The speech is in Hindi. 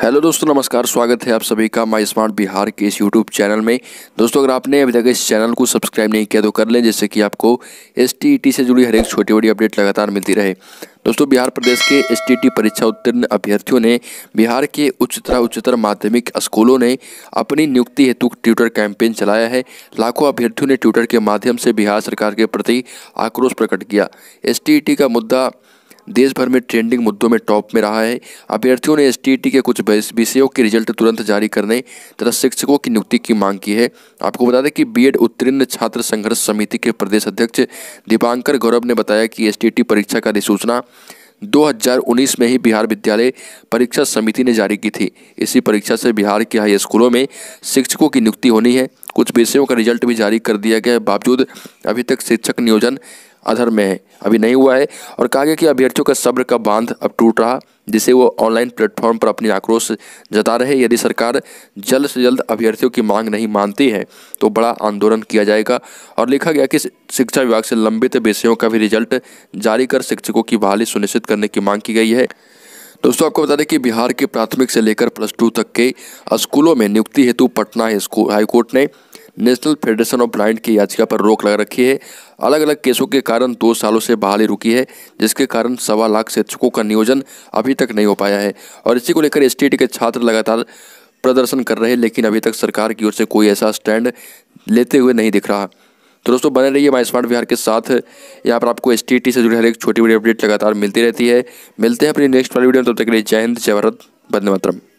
हेलो दोस्तों नमस्कार स्वागत है आप सभी का माई स्मार्ट बिहार के इस यूट्यूब चैनल में दोस्तों अगर आपने अभी तक इस चैनल को सब्सक्राइब नहीं किया तो कर लें जिससे कि आपको एस से जुड़ी हर एक छोटी बड़ी अपडेट लगातार मिलती रहे दोस्तों बिहार प्रदेश के एस परीक्षा उत्तीर्ण अभ्यर्थियों ने बिहार के उच्चतर उच्चतर माध्यमिक स्कूलों ने अपनी नियुक्ति हेतु ट्विटर कैंपेन चलाया है लाखों अभ्यर्थियों ने ट्विटर के माध्यम से बिहार सरकार के प्रति आक्रोश प्रकट किया एस का मुद्दा देश भर में ट्रेंडिंग मुद्दों में टॉप में रहा है अभ्यर्थियों ने एस के कुछ विषयों के रिजल्ट तुरंत जारी करने तथा शिक्षकों की नियुक्ति की मांग की है आपको बता दें कि बीएड उत्तीर्ण छात्र संघर्ष समिति के प्रदेश अध्यक्ष दीपांकर गौरव ने बताया कि एस परीक्षा का अधिसूचना 2019 में ही बिहार विद्यालय परीक्षा समिति ने जारी की थी इसी परीक्षा से बिहार के हाई स्कूलों में शिक्षकों की नियुक्ति होनी है कुछ विषयों का रिजल्ट भी जारी कर दिया गया है बावजूद अभी तक शिक्षक नियोजन अधर में है अभी नहीं हुआ है और कहा गया कि अभ्यर्थियों का सब्र का बांध अब टूट रहा जिसे वो ऑनलाइन प्लेटफॉर्म पर अपनी आक्रोश जता रहे यदि सरकार जल्द से जल्द अभ्यर्थियों की मांग नहीं मानती है तो बड़ा आंदोलन किया जाएगा और लिखा गया कि शिक्षा विभाग से लंबित विषयों का भी रिजल्ट जारी कर शिक्षकों की बहाली सुनिश्चित करने की मांग की गई है दोस्तों आपको बता दें कि बिहार के प्राथमिक से लेकर प्लस टू तक के स्कूलों में नियुक्ति हेतु पटना हाईकोर्ट ने नेशनल फेडरेशन ऑफ ब्लाइंड की याचिका पर रोक लगा रखी है अलग अलग केसों के कारण दो सालों से बहाली रुकी है जिसके कारण सवा लाख शिक्षकों का नियोजन अभी तक नहीं हो पाया है और इसी को लेकर एसटीटी के छात्र लगातार प्रदर्शन कर रहे हैं लेकिन अभी तक सरकार की ओर से कोई ऐसा स्टैंड लेते हुए नहीं दिख रहा तो दोस्तों बने रहिए माई स्मार्ट बिहार के साथ यहाँ पर आपको एस टी से जुड़ी हर एक छोटी बड़ी अपडेट लगातार मिलती रहती है मिलते हैं अपनी नेक्स्ट वाली वीडियो में तब तो तक के लिए जय हिंद जय भारत बंदे मातरम